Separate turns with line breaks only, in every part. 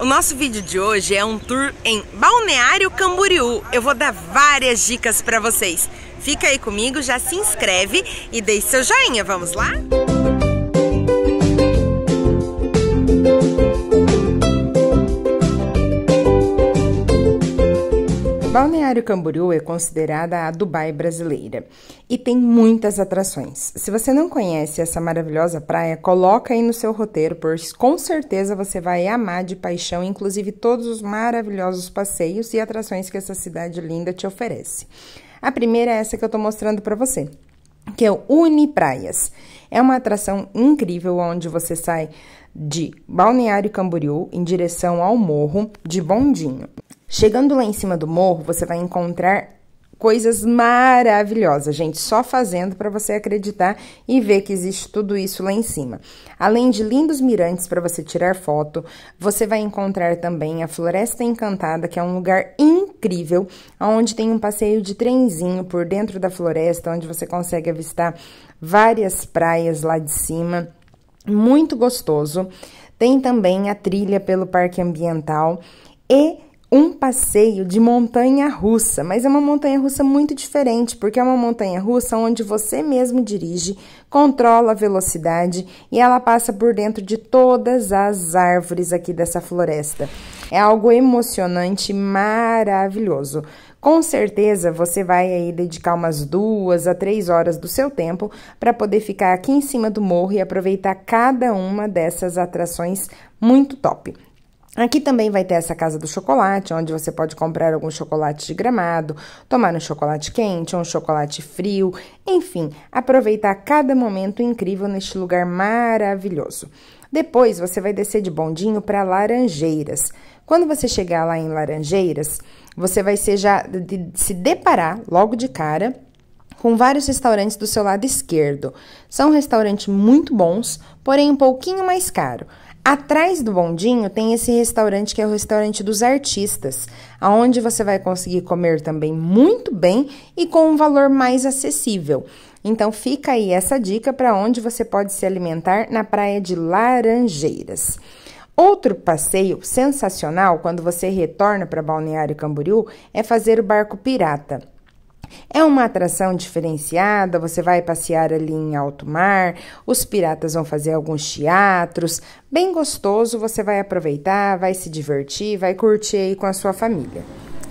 O nosso vídeo de hoje é um tour em Balneário Camboriú. Eu vou dar várias dicas para vocês. Fica aí comigo, já se inscreve e deixe seu joinha. Vamos lá? Música Balneário Camboriú é considerada a Dubai brasileira e tem muitas atrações. Se você não conhece essa maravilhosa praia, coloca aí no seu roteiro, pois com certeza você vai amar de paixão, inclusive todos os maravilhosos passeios e atrações que essa cidade linda te oferece. A primeira é essa que eu estou mostrando para você, que é o Uni Praias. É uma atração incrível onde você sai de Balneário Camboriú em direção ao morro de Bondinho. Chegando lá em cima do morro, você vai encontrar coisas maravilhosas, gente, só fazendo para você acreditar e ver que existe tudo isso lá em cima. Além de lindos mirantes para você tirar foto, você vai encontrar também a Floresta Encantada, que é um lugar incrível, onde tem um passeio de trenzinho por dentro da floresta, onde você consegue avistar várias praias lá de cima. Muito gostoso. Tem também a trilha pelo Parque Ambiental e um passeio de montanha russa, mas é uma montanha russa muito diferente, porque é uma montanha russa onde você mesmo dirige, controla a velocidade e ela passa por dentro de todas as árvores aqui dessa floresta. É algo emocionante, maravilhoso. Com certeza você vai aí dedicar umas duas a três horas do seu tempo para poder ficar aqui em cima do morro e aproveitar cada uma dessas atrações muito top. Aqui também vai ter essa casa do chocolate, onde você pode comprar algum chocolate de gramado, tomar um chocolate quente ou um chocolate frio, enfim, aproveitar cada momento incrível neste lugar maravilhoso. Depois você vai descer de bondinho para Laranjeiras. Quando você chegar lá em Laranjeiras, você vai ser já de, se deparar logo de cara com vários restaurantes do seu lado esquerdo. São restaurantes muito bons, porém um pouquinho mais caro. Atrás do bondinho tem esse restaurante que é o restaurante dos artistas, aonde você vai conseguir comer também muito bem e com um valor mais acessível. Então fica aí essa dica para onde você pode se alimentar na praia de Laranjeiras. Outro passeio sensacional quando você retorna para Balneário Camboriú é fazer o barco pirata. É uma atração diferenciada, você vai passear ali em alto mar, os piratas vão fazer alguns teatros, bem gostoso, você vai aproveitar, vai se divertir, vai curtir aí com a sua família.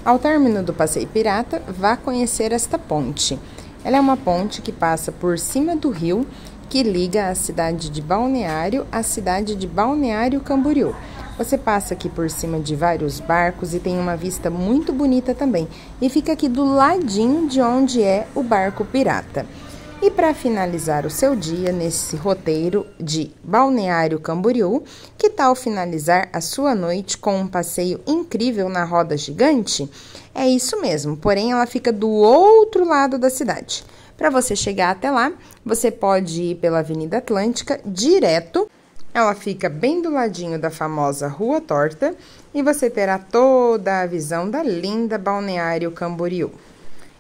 Ao término do passeio pirata, vá conhecer esta ponte. Ela é uma ponte que passa por cima do rio que liga a cidade de Balneário à cidade de Balneário Camboriú. Você passa aqui por cima de vários barcos e tem uma vista muito bonita também. E fica aqui do ladinho de onde é o barco pirata. E para finalizar o seu dia nesse roteiro de Balneário Camboriú, que tal finalizar a sua noite com um passeio incrível na roda gigante? É isso mesmo, porém ela fica do outro lado da cidade. Para você chegar até lá, você pode ir pela Avenida Atlântica direto ela fica bem do ladinho da famosa Rua Torta e você terá toda a visão da linda Balneário Camboriú.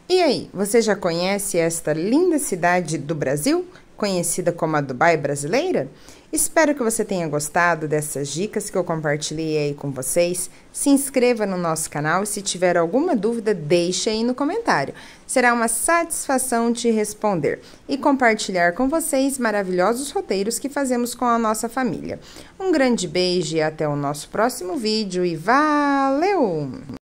E aí, você já conhece esta linda cidade do Brasil, conhecida como a Dubai brasileira? Espero que você tenha gostado dessas dicas que eu compartilhei aí com vocês. Se inscreva no nosso canal e se tiver alguma dúvida, deixe aí no comentário. Será uma satisfação te responder e compartilhar com vocês maravilhosos roteiros que fazemos com a nossa família. Um grande beijo e até o nosso próximo vídeo e valeu!